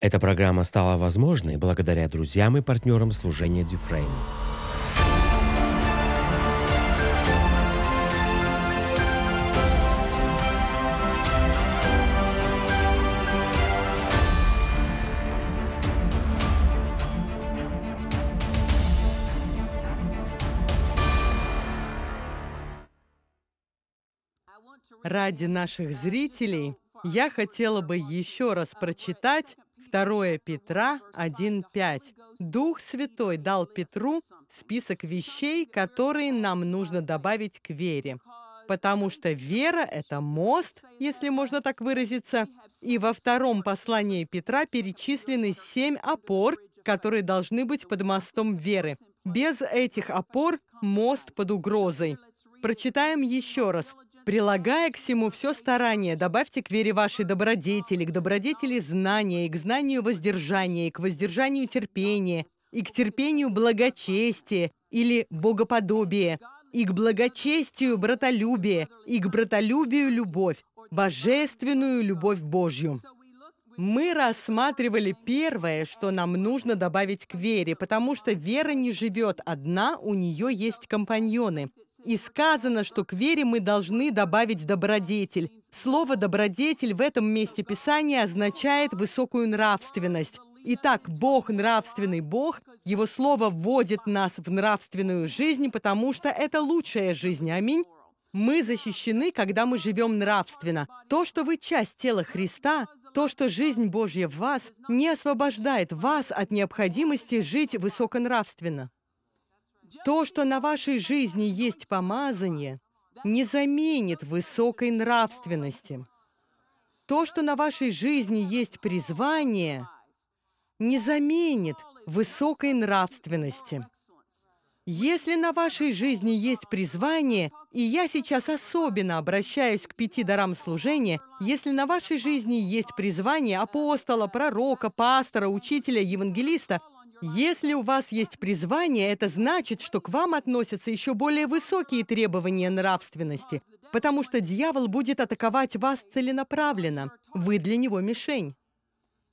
Эта программа стала возможной благодаря друзьям и партнерам служения Дюфрейм. Ради наших зрителей я хотела бы еще раз прочитать 2 Петра 1.5. Дух Святой дал Петру список вещей, которые нам нужно добавить к вере, потому что вера — это мост, если можно так выразиться. И во втором послании Петра перечислены семь опор, которые должны быть под мостом веры. Без этих опор мост под угрозой. Прочитаем еще раз. Прилагая к всему все старание, добавьте к вере вашей добродетели, к добродетели знания, и к знанию воздержания, и к воздержанию терпения, и к терпению благочестия или богоподобия и к благочестию братолюбие, и к братолюбию любовь, божественную любовь Божью. Мы рассматривали первое, что нам нужно добавить к вере, потому что вера не живет одна, у нее есть компаньоны. И сказано, что к вере мы должны добавить добродетель. Слово «добродетель» в этом месте Писания означает высокую нравственность. Итак, Бог – нравственный Бог, Его Слово вводит нас в нравственную жизнь, потому что это лучшая жизнь. Аминь. Мы защищены, когда мы живем нравственно. То, что вы часть тела Христа, то, что жизнь Божья в вас, не освобождает вас от необходимости жить высоконравственно. То, что на вашей жизни есть помазание, не заменит высокой нравственности. То, что на вашей жизни есть призвание, не заменит высокой нравственности. Если на вашей жизни есть призвание, и я сейчас особенно обращаюсь к пяти дарам служения, если на вашей жизни есть призвание апостола, пророка, пастора, учителя, евангелиста, если у вас есть призвание, это значит, что к вам относятся еще более высокие требования нравственности, потому что дьявол будет атаковать вас целенаправленно. Вы для него мишень.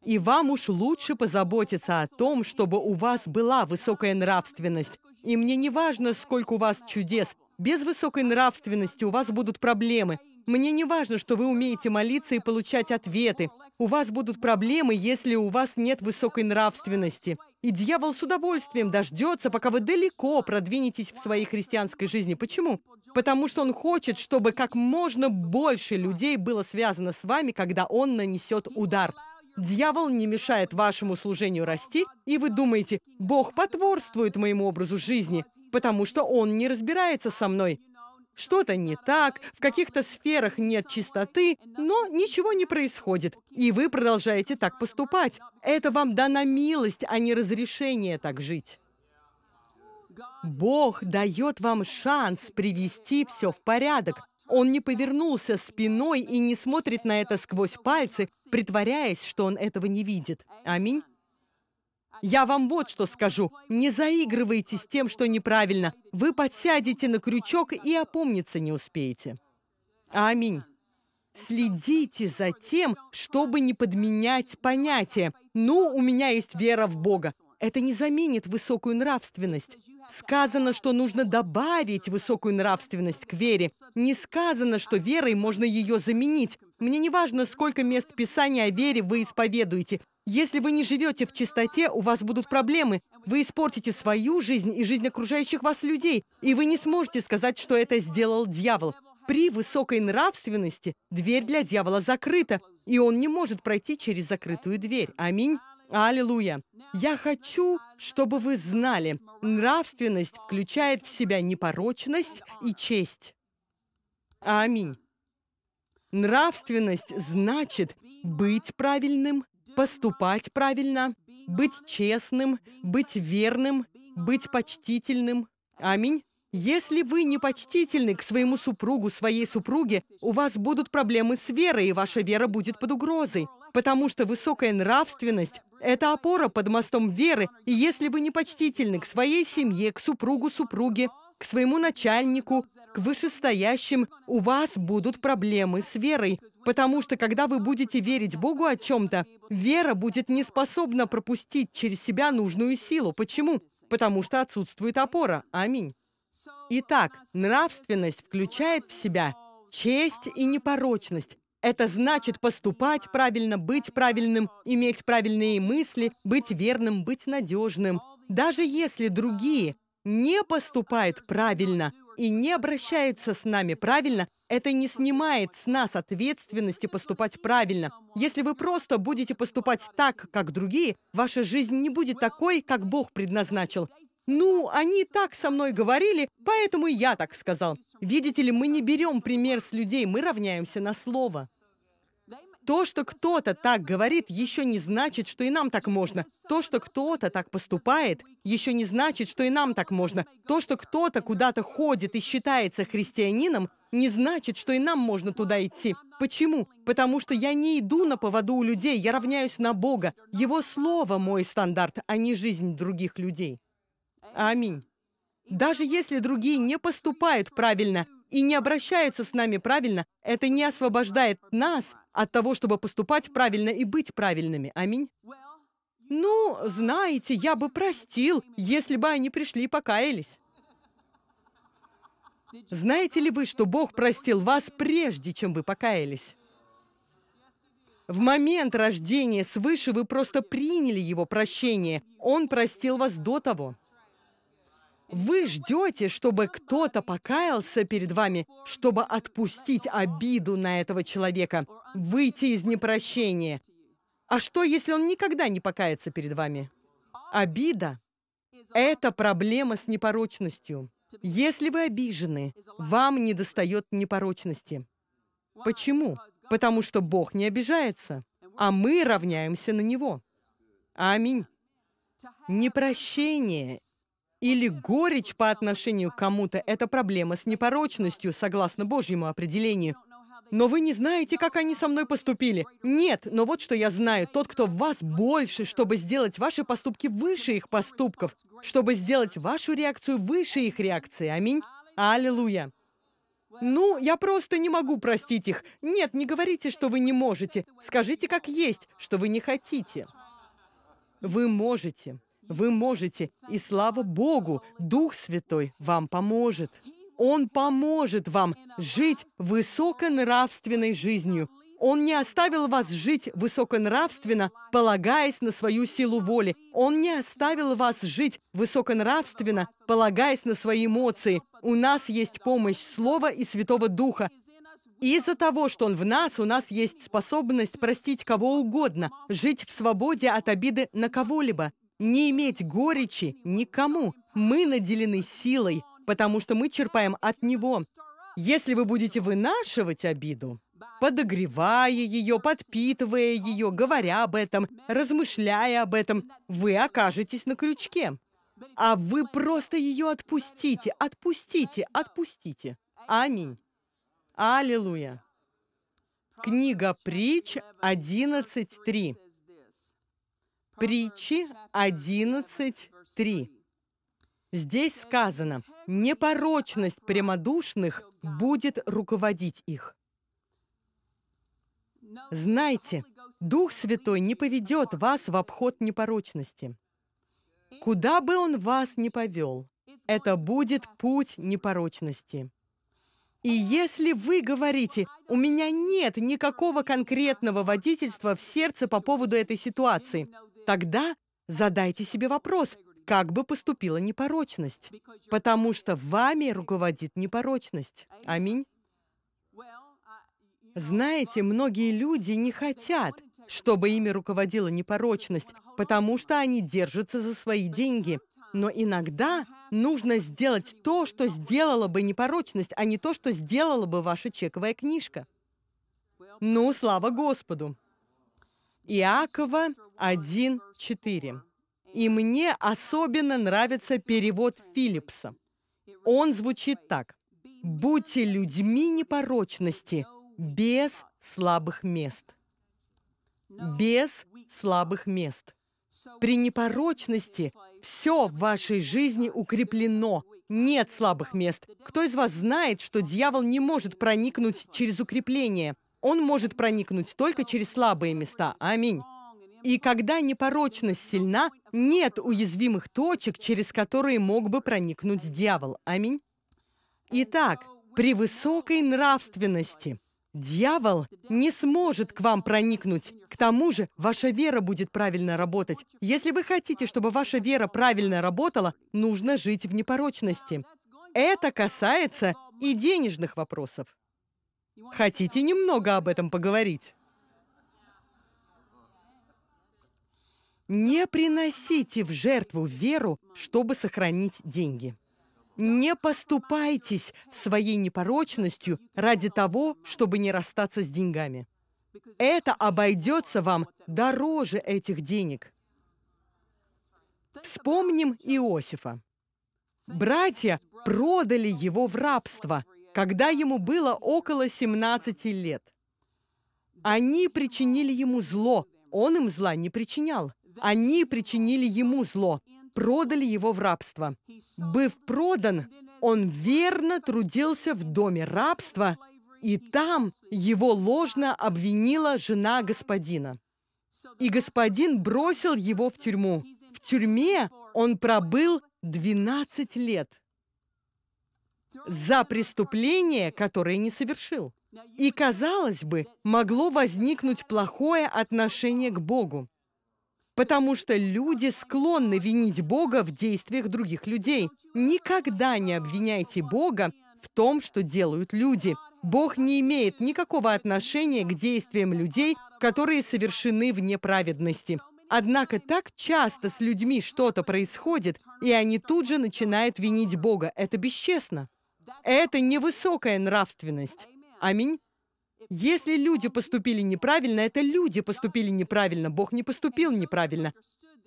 И вам уж лучше позаботиться о том, чтобы у вас была высокая нравственность. И мне не важно, сколько у вас чудес. Без высокой нравственности у вас будут проблемы. Мне не важно, что вы умеете молиться и получать ответы. У вас будут проблемы, если у вас нет высокой нравственности. И дьявол с удовольствием дождется, пока вы далеко продвинетесь в своей христианской жизни. Почему? Потому что он хочет, чтобы как можно больше людей было связано с вами, когда он нанесет удар. Дьявол не мешает вашему служению расти, и вы думаете, Бог потворствует моему образу жизни, потому что он не разбирается со мной. Что-то не так, в каких-то сферах нет чистоты, но ничего не происходит, и вы продолжаете так поступать. Это вам дана милость, а не разрешение так жить. Бог дает вам шанс привести все в порядок. Он не повернулся спиной и не смотрит на это сквозь пальцы, притворяясь, что он этого не видит. Аминь. Я вам вот что скажу. Не заигрывайте с тем, что неправильно. Вы подсядете на крючок и опомниться не успеете. Аминь. Следите за тем, чтобы не подменять понятия. «Ну, у меня есть вера в Бога». Это не заменит высокую нравственность. Сказано, что нужно добавить высокую нравственность к вере. Не сказано, что верой можно ее заменить. Мне не важно, сколько мест Писания о вере вы исповедуете. Если вы не живете в чистоте, у вас будут проблемы. Вы испортите свою жизнь и жизнь окружающих вас людей, и вы не сможете сказать, что это сделал дьявол. При высокой нравственности дверь для дьявола закрыта, и он не может пройти через закрытую дверь. Аминь. Аллилуйя! Я хочу, чтобы вы знали, нравственность включает в себя непорочность и честь. Аминь. Нравственность значит быть правильным, поступать правильно, быть честным, быть верным, быть почтительным. Аминь. Если вы не почтительны к своему супругу, своей супруге, у вас будут проблемы с верой, и ваша вера будет под угрозой, потому что высокая нравственность – это опора под мостом веры, и если вы не почтительны к своей семье, к супругу, супруге, к своему начальнику, к вышестоящим, у вас будут проблемы с верой. Потому что, когда вы будете верить Богу о чем-то, вера будет не способна пропустить через себя нужную силу. Почему? Потому что отсутствует опора. Аминь. Итак, нравственность включает в себя честь и непорочность. Это значит поступать правильно, быть правильным, иметь правильные мысли, быть верным, быть надежным. Даже если другие не поступает правильно и не обращается с нами правильно, это не снимает с нас ответственности поступать правильно. Если вы просто будете поступать так, как другие, ваша жизнь не будет такой, как Бог предназначил. «Ну, они так со мной говорили, поэтому я так сказал». Видите ли, мы не берем пример с людей, мы равняемся на слово. То, что кто-то так говорит, еще не значит, что и нам так можно. То, что кто-то так поступает, еще не значит, что и нам так можно. То, что кто-то куда-то ходит и считается христианином, не значит, что и нам можно туда идти. Почему? Потому что я не иду на поводу у людей, я равняюсь на Бога. Его слово – мой стандарт, а не жизнь других людей. Аминь. Даже если другие не поступают правильно, и не обращается с нами правильно, это не освобождает нас от того, чтобы поступать правильно и быть правильными. Аминь. Ну, знаете, я бы простил, если бы они пришли и покаялись. Знаете ли вы, что Бог простил вас прежде, чем вы покаялись? В момент рождения свыше вы просто приняли Его прощение. Он простил вас до того. Вы ждете, чтобы кто-то покаялся перед вами, чтобы отпустить обиду на этого человека, выйти из непрощения. А что, если он никогда не покается перед вами? Обида – это проблема с непорочностью. Если вы обижены, вам недостает непорочности. Почему? Потому что Бог не обижается, а мы равняемся на Него. Аминь. Непрощение или горечь по отношению к кому-то – это проблема с непорочностью, согласно Божьему определению. Но вы не знаете, как они со мной поступили. Нет, но вот что я знаю. Тот, кто в вас больше, чтобы сделать ваши поступки выше их поступков, чтобы сделать вашу реакцию выше их реакции. Аминь. Аллилуйя. Ну, я просто не могу простить их. Нет, не говорите, что вы не можете. Скажите, как есть, что вы не хотите. Вы можете. Вы можете, и слава Богу, Дух Святой вам поможет. Он поможет вам жить высоконравственной жизнью. Он не оставил вас жить высоконравственно, полагаясь на свою силу воли. Он не оставил вас жить высоконравственно, полагаясь на свои эмоции. У нас есть помощь Слова и Святого Духа. Из-за того, что Он в нас, у нас есть способность простить кого угодно, жить в свободе от обиды на кого-либо не иметь горечи никому. Мы наделены силой, потому что мы черпаем от Него. Если вы будете вынашивать обиду, подогревая ее, подпитывая ее, говоря об этом, размышляя об этом, вы окажетесь на крючке. А вы просто ее отпустите, отпустите, отпустите. Аминь. Аллилуйя. Книга Притч 11.3. Притчи 11.3. Здесь сказано, непорочность прямодушных будет руководить их. Знайте, Дух Святой не поведет вас в обход непорочности. Куда бы Он вас ни повел, это будет путь непорочности. И если вы говорите, у меня нет никакого конкретного водительства в сердце по поводу этой ситуации, Тогда задайте себе вопрос, как бы поступила непорочность, потому что вами руководит непорочность. Аминь. Знаете, многие люди не хотят, чтобы ими руководила непорочность, потому что они держатся за свои деньги. Но иногда нужно сделать то, что сделала бы непорочность, а не то, что сделала бы ваша чековая книжка. Ну, слава Господу! Иакова 1.4. И мне особенно нравится перевод Филлипса. Он звучит так. «Будьте людьми непорочности, без слабых мест». Без слабых мест. При непорочности все в вашей жизни укреплено. Нет слабых мест. Кто из вас знает, что дьявол не может проникнуть через укрепление? Он может проникнуть только через слабые места. Аминь. И когда непорочность сильна, нет уязвимых точек, через которые мог бы проникнуть дьявол. Аминь. Итак, при высокой нравственности дьявол не сможет к вам проникнуть. К тому же ваша вера будет правильно работать. Если вы хотите, чтобы ваша вера правильно работала, нужно жить в непорочности. Это касается и денежных вопросов. Хотите немного об этом поговорить? Не приносите в жертву веру, чтобы сохранить деньги. Не поступайтесь своей непорочностью ради того, чтобы не расстаться с деньгами. Это обойдется вам дороже этих денег. Вспомним Иосифа. Братья продали его в рабство, когда ему было около 17 лет. Они причинили ему зло, он им зла не причинял. Они причинили ему зло, продали его в рабство. Быв продан, он верно трудился в доме рабства, и там его ложно обвинила жена господина. И господин бросил его в тюрьму. В тюрьме он пробыл 12 лет за преступление, которое не совершил. И, казалось бы, могло возникнуть плохое отношение к Богу. Потому что люди склонны винить Бога в действиях других людей. Никогда не обвиняйте Бога в том, что делают люди. Бог не имеет никакого отношения к действиям людей, которые совершены в неправедности. Однако так часто с людьми что-то происходит, и они тут же начинают винить Бога. Это бесчестно. Это невысокая нравственность. Аминь. Если люди поступили неправильно, это люди поступили неправильно, Бог не поступил неправильно.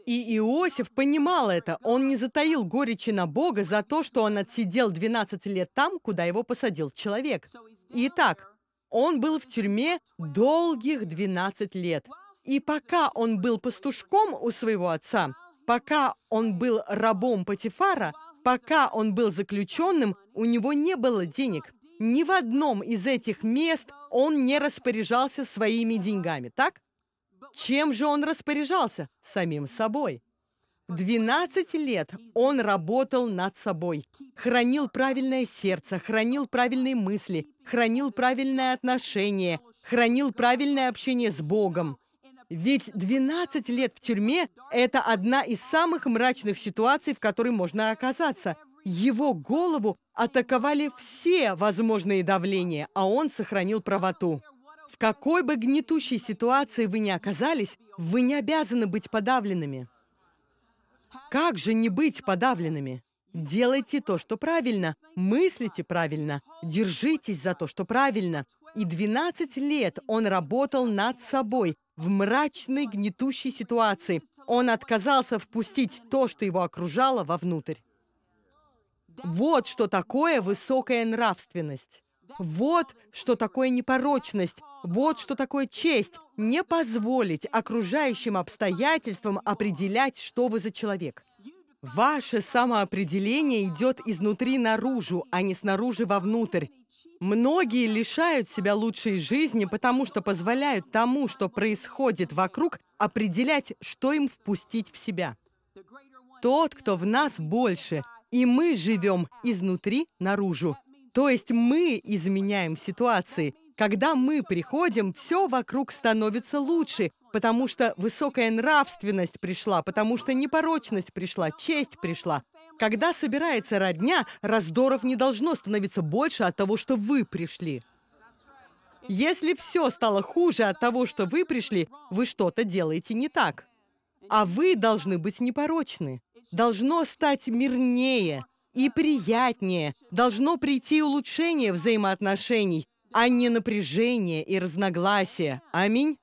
И Иосиф понимал это. Он не затаил горечи на Бога за то, что он отсидел 12 лет там, куда его посадил человек. Итак, он был в тюрьме долгих 12 лет. И пока он был пастушком у своего отца, пока он был рабом Патифара, пока он был заключенным, у него не было денег. Ни в одном из этих мест он не распоряжался своими деньгами, так? Чем же он распоряжался? Самим собой. 12 лет он работал над собой, хранил правильное сердце, хранил правильные мысли, хранил правильное отношение, хранил правильное общение с Богом. Ведь 12 лет в тюрьме – это одна из самых мрачных ситуаций, в которой можно оказаться. Его голову атаковали все возможные давления, а он сохранил правоту. В какой бы гнетущей ситуации вы ни оказались, вы не обязаны быть подавленными. Как же не быть подавленными? Делайте то, что правильно, мыслите правильно, держитесь за то, что правильно. И 12 лет он работал над собой в мрачной, гнетущей ситуации. Он отказался впустить то, что его окружало, вовнутрь. Вот что такое высокая нравственность. Вот что такое непорочность. Вот что такое честь. Не позволить окружающим обстоятельствам определять, что вы за человек. Ваше самоопределение идет изнутри наружу, а не снаружи вовнутрь. Многие лишают себя лучшей жизни, потому что позволяют тому, что происходит вокруг, определять, что им впустить в себя. Тот, кто в нас больше, и мы живем изнутри наружу. То есть мы изменяем ситуации. Когда мы приходим, все вокруг становится лучше, потому что высокая нравственность пришла, потому что непорочность пришла, честь пришла. Когда собирается родня, раздоров не должно становиться больше от того, что вы пришли. Если все стало хуже от того, что вы пришли, вы что-то делаете не так. А вы должны быть непорочны должно стать мирнее и приятнее, должно прийти улучшение взаимоотношений, а не напряжение и разногласия. Аминь.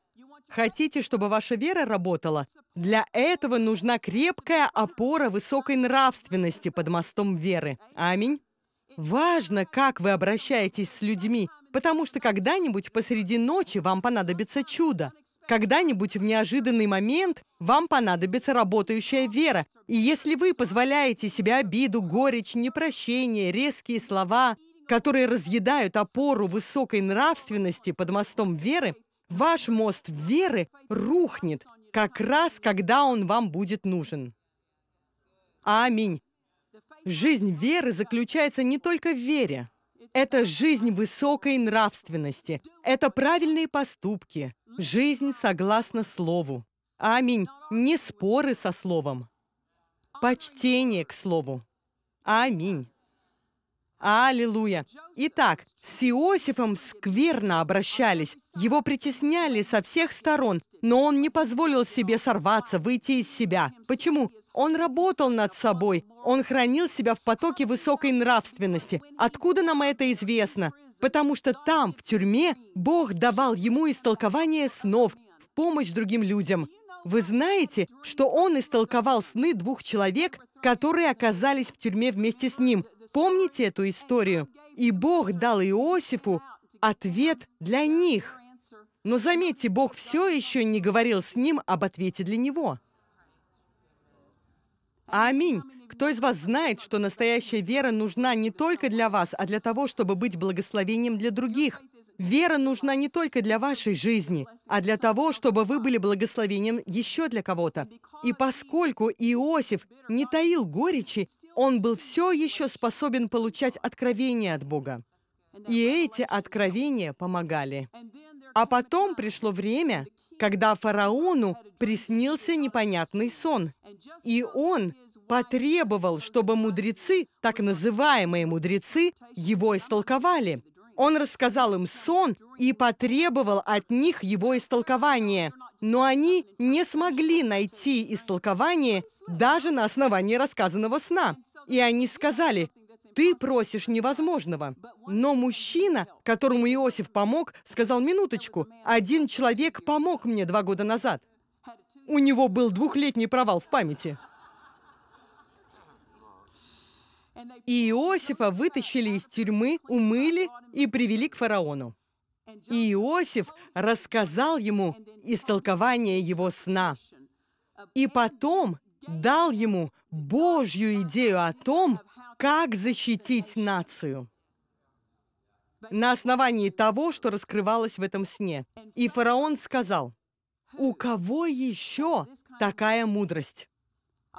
Хотите, чтобы ваша вера работала? Для этого нужна крепкая опора высокой нравственности под мостом веры. Аминь. Важно, как вы обращаетесь с людьми, потому что когда-нибудь посреди ночи вам понадобится чудо. Когда-нибудь в неожиданный момент вам понадобится работающая вера. И если вы позволяете себе обиду, горечь, непрощение, резкие слова, которые разъедают опору высокой нравственности под мостом веры, ваш мост веры рухнет как раз, когда он вам будет нужен. Аминь. Жизнь веры заключается не только в вере, это жизнь высокой нравственности. Это правильные поступки. Жизнь согласно слову. Аминь. Не споры со словом. Почтение к слову. Аминь. Аллилуйя! Итак, с Иосифом скверно обращались. Его притесняли со всех сторон, но он не позволил себе сорваться, выйти из себя. Почему? Он работал над собой. Он хранил себя в потоке высокой нравственности. Откуда нам это известно? Потому что там, в тюрьме, Бог давал ему истолкование снов в помощь другим людям. Вы знаете, что он истолковал сны двух человек, которые оказались в тюрьме вместе с ним – Помните эту историю? И Бог дал Иосифу ответ для них. Но заметьте, Бог все еще не говорил с ним об ответе для него. Аминь. Кто из вас знает, что настоящая вера нужна не только для вас, а для того, чтобы быть благословением для других? Вера нужна не только для вашей жизни, а для того, чтобы вы были благословением еще для кого-то. И поскольку Иосиф не таил горечи, он был все еще способен получать откровения от Бога. И эти откровения помогали. А потом пришло время, когда фараону приснился непонятный сон. И он потребовал, чтобы мудрецы, так называемые мудрецы, его истолковали. Он рассказал им сон и потребовал от них его истолкование, но они не смогли найти истолкование даже на основании рассказанного сна. И они сказали, «Ты просишь невозможного». Но мужчина, которому Иосиф помог, сказал, «Минуточку, один человек помог мне два года назад». У него был двухлетний провал в памяти. И Иосифа вытащили из тюрьмы, умыли и привели к фараону. И Иосиф рассказал ему истолкование его сна. И потом дал ему Божью идею о том, как защитить нацию на основании того, что раскрывалось в этом сне. И фараон сказал, «У кого еще такая мудрость?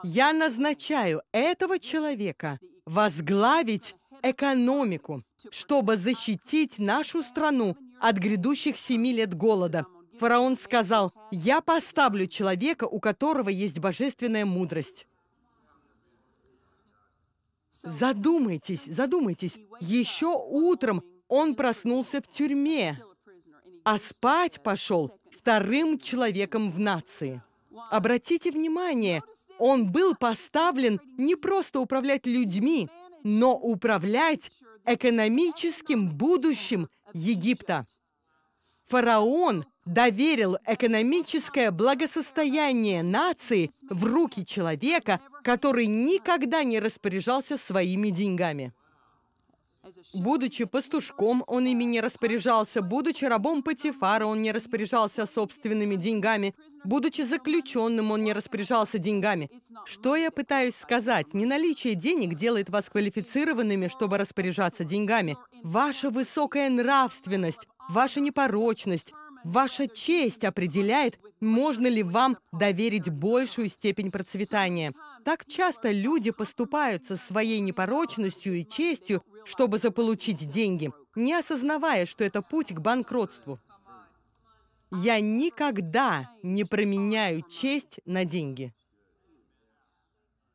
Я назначаю этого человека возглавить экономику, чтобы защитить нашу страну от грядущих семи лет голода. Фараон сказал, «Я поставлю человека, у которого есть божественная мудрость». Задумайтесь, задумайтесь. Еще утром он проснулся в тюрьме, а спать пошел вторым человеком в нации. Обратите внимание, он был поставлен не просто управлять людьми, но управлять экономическим будущим Египта. Фараон доверил экономическое благосостояние нации в руки человека, который никогда не распоряжался своими деньгами. Будучи пастушком, он ими не распоряжался. Будучи рабом Патифара, он не распоряжался собственными деньгами. Будучи заключенным, он не распоряжался деньгами. Что я пытаюсь сказать? Не наличие денег делает вас квалифицированными, чтобы распоряжаться деньгами. Ваша высокая нравственность, ваша непорочность, ваша честь определяет, можно ли вам доверить большую степень процветания. Так часто люди поступают со своей непорочностью и честью, чтобы заполучить деньги, не осознавая, что это путь к банкротству. Я никогда не променяю честь на деньги.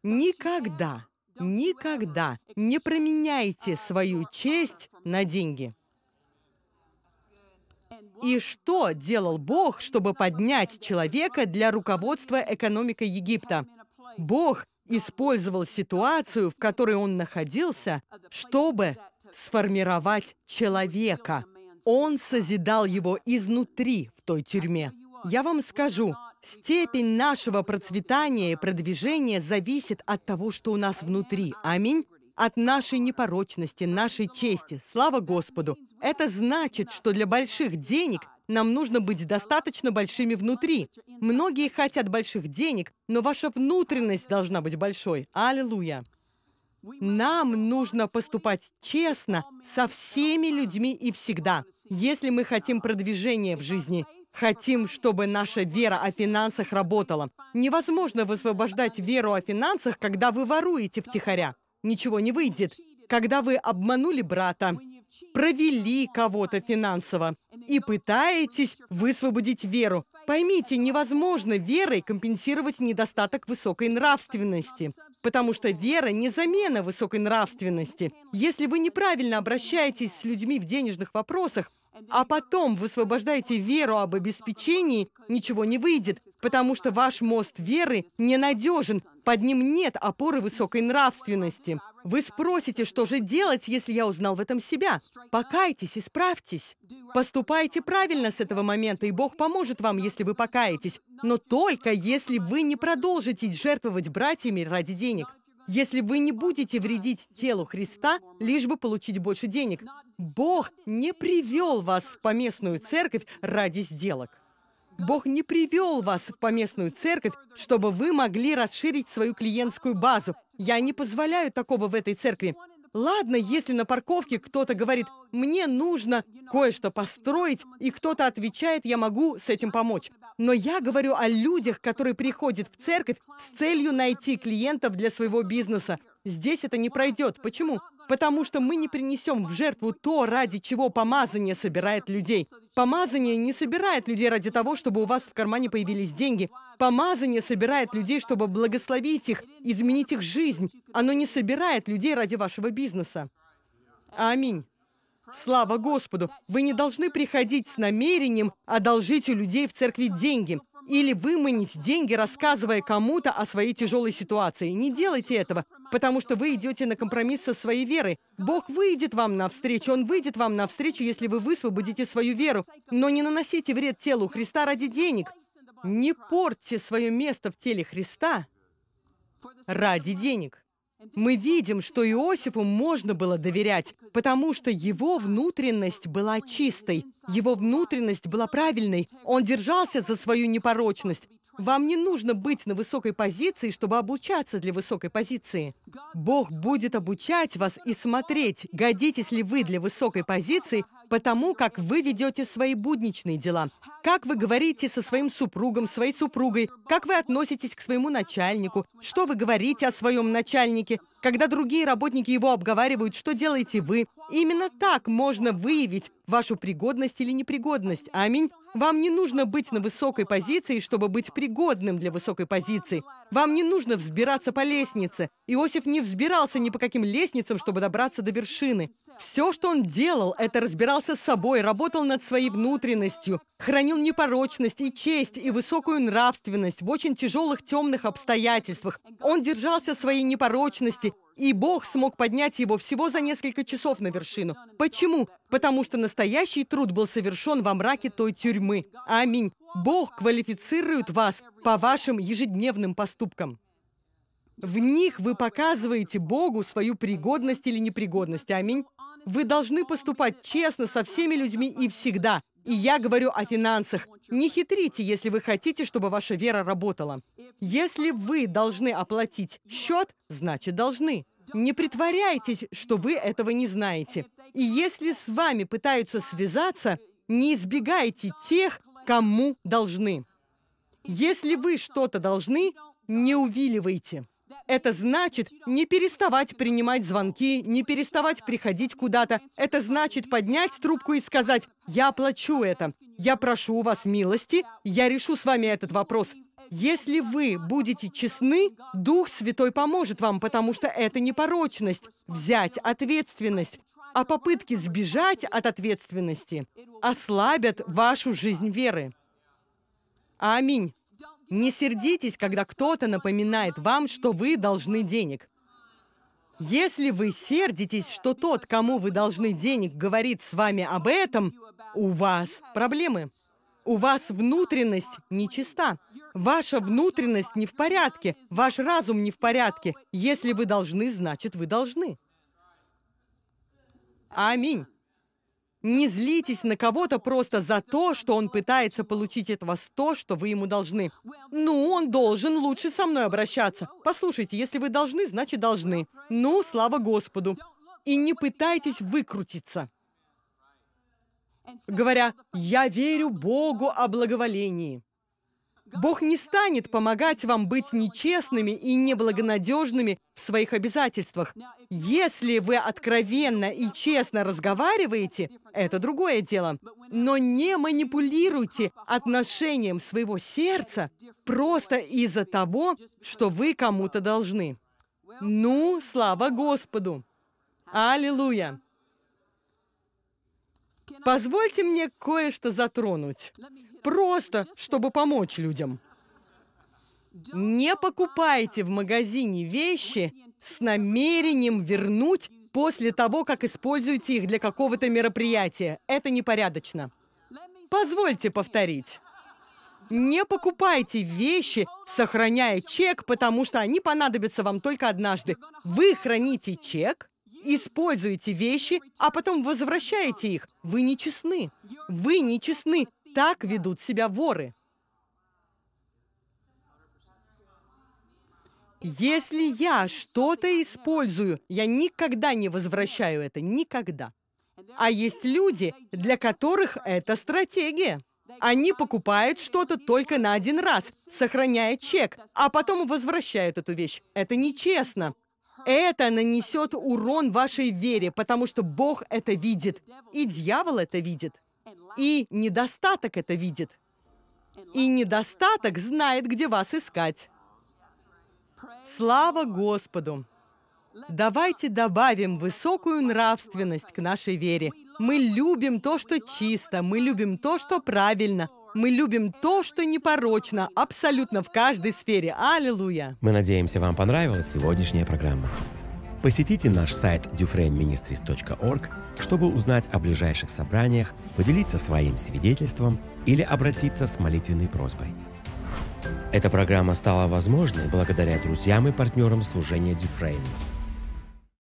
Никогда, никогда не променяйте свою честь на деньги. И что делал Бог, чтобы поднять человека для руководства экономикой Египта? Бог использовал ситуацию, в которой он находился, чтобы сформировать человека. Он созидал его изнутри в той тюрьме. Я вам скажу, степень нашего процветания и продвижения зависит от того, что у нас внутри. Аминь от нашей непорочности, нашей чести. Слава Господу! Это значит, что для больших денег нам нужно быть достаточно большими внутри. Многие хотят больших денег, но ваша внутренность должна быть большой. Аллилуйя. Нам нужно поступать честно со всеми людьми и всегда. Если мы хотим продвижения в жизни, хотим, чтобы наша вера о финансах работала. Невозможно высвобождать веру о финансах, когда вы воруете втихаря. Ничего не выйдет когда вы обманули брата, провели кого-то финансово и пытаетесь высвободить веру. Поймите, невозможно верой компенсировать недостаток высокой нравственности, потому что вера не замена высокой нравственности. Если вы неправильно обращаетесь с людьми в денежных вопросах, а потом высвобождаете веру об обеспечении, ничего не выйдет, потому что ваш мост веры ненадежен, под ним нет опоры высокой нравственности. Вы спросите, что же делать, если я узнал в этом себя? Покайтесь, исправьтесь. Поступайте правильно с этого момента, и Бог поможет вам, если вы покаетесь. Но только если вы не продолжите жертвовать братьями ради денег. Если вы не будете вредить телу Христа, лишь бы получить больше денег. Бог не привел вас в поместную церковь ради сделок. Бог не привел вас в поместную церковь, чтобы вы могли расширить свою клиентскую базу. Я не позволяю такого в этой церкви. Ладно, если на парковке кто-то говорит, мне нужно кое-что построить, и кто-то отвечает, я могу с этим помочь. Но я говорю о людях, которые приходят в церковь с целью найти клиентов для своего бизнеса. Здесь это не пройдет. Почему? Потому что мы не принесем в жертву то, ради чего помазание собирает людей. Помазание не собирает людей ради того, чтобы у вас в кармане появились деньги. Помазание собирает людей, чтобы благословить их, изменить их жизнь. Оно не собирает людей ради вашего бизнеса. Аминь. Слава Господу! Вы не должны приходить с намерением одолжить у людей в церкви деньги или выманить деньги, рассказывая кому-то о своей тяжелой ситуации. Не делайте этого, потому что вы идете на компромисс со своей верой. Бог выйдет вам навстречу, Он выйдет вам навстречу, если вы высвободите свою веру. Но не наносите вред телу Христа ради денег. Не портьте свое место в теле Христа ради денег. Мы видим, что Иосифу можно было доверять, потому что его внутренность была чистой, его внутренность была правильной, он держался за свою непорочность. Вам не нужно быть на высокой позиции, чтобы обучаться для высокой позиции. Бог будет обучать вас и смотреть, годитесь ли вы для высокой позиции потому как вы ведете свои будничные дела, как вы говорите со своим супругом, своей супругой, как вы относитесь к своему начальнику, что вы говорите о своем начальнике, когда другие работники его обговаривают, что делаете вы, именно так можно выявить вашу пригодность или непригодность. Аминь. Вам не нужно быть на высокой позиции, чтобы быть пригодным для высокой позиции. Вам не нужно взбираться по лестнице. Иосиф не взбирался ни по каким лестницам, чтобы добраться до вершины. Все, что он делал, это разбирался с собой, работал над своей внутренностью, хранил непорочность и честь, и высокую нравственность в очень тяжелых темных обстоятельствах. Он держался своей непорочности и Бог смог поднять его всего за несколько часов на вершину. Почему? Потому что настоящий труд был совершен во мраке той тюрьмы. Аминь. Бог квалифицирует вас по вашим ежедневным поступкам. В них вы показываете Богу свою пригодность или непригодность. Аминь. Вы должны поступать честно со всеми людьми и всегда. И я говорю о финансах. Не хитрите, если вы хотите, чтобы ваша вера работала. Если вы должны оплатить счет, значит должны. Не притворяйтесь, что вы этого не знаете. И если с вами пытаются связаться, не избегайте тех, кому должны. Если вы что-то должны, не увиливайте. Это значит не переставать принимать звонки, не переставать приходить куда-то. Это значит поднять трубку и сказать «Я плачу это, я прошу у вас милости, я решу с вами этот вопрос». Если вы будете честны, Дух Святой поможет вам, потому что это не порочность – взять ответственность, а попытки сбежать от ответственности ослабят вашу жизнь веры. Аминь. Не сердитесь, когда кто-то напоминает вам, что вы должны денег. Если вы сердитесь, что тот, кому вы должны денег, говорит с вами об этом, у вас проблемы. У вас внутренность нечиста. Ваша внутренность не в порядке. Ваш разум не в порядке. Если вы должны, значит, вы должны. Аминь. Не злитесь на кого-то просто за то, что он пытается получить от вас то, что вы ему должны. Ну, он должен лучше со мной обращаться. Послушайте, если вы должны, значит должны. Ну, слава Господу. И не пытайтесь выкрутиться. Говоря, я верю Богу о благоволении. Бог не станет помогать вам быть нечестными и неблагонадежными в своих обязательствах. Если вы откровенно и честно разговариваете, это другое дело. Но не манипулируйте отношением своего сердца просто из-за того, что вы кому-то должны. Ну, слава Господу! Аллилуйя! Позвольте мне кое-что затронуть, просто чтобы помочь людям. Не покупайте в магазине вещи с намерением вернуть после того, как используете их для какого-то мероприятия. Это непорядочно. Позвольте повторить. Не покупайте вещи, сохраняя чек, потому что они понадобятся вам только однажды. Вы храните чек, Используете вещи, а потом возвращаете их. Вы нечестны. Вы нечестны. Так ведут себя воры. Если я что-то использую, я никогда не возвращаю это. Никогда. А есть люди, для которых это стратегия. Они покупают что-то только на один раз, сохраняя чек, а потом возвращают эту вещь. Это нечестно. Это нанесет урон вашей вере, потому что Бог это видит, и дьявол это видит, и недостаток это видит. И недостаток знает, где вас искать. Слава Господу! Давайте добавим высокую нравственность к нашей вере. Мы любим то, что чисто, мы любим то, что правильно, мы любим то, что непорочно, абсолютно в каждой сфере. Аллилуйя! Мы надеемся, вам понравилась сегодняшняя программа. Посетите наш сайт dufresneministries.org, чтобы узнать о ближайших собраниях, поделиться своим свидетельством или обратиться с молитвенной просьбой. Эта программа стала возможной благодаря друзьям и партнерам служения Дюфрейна –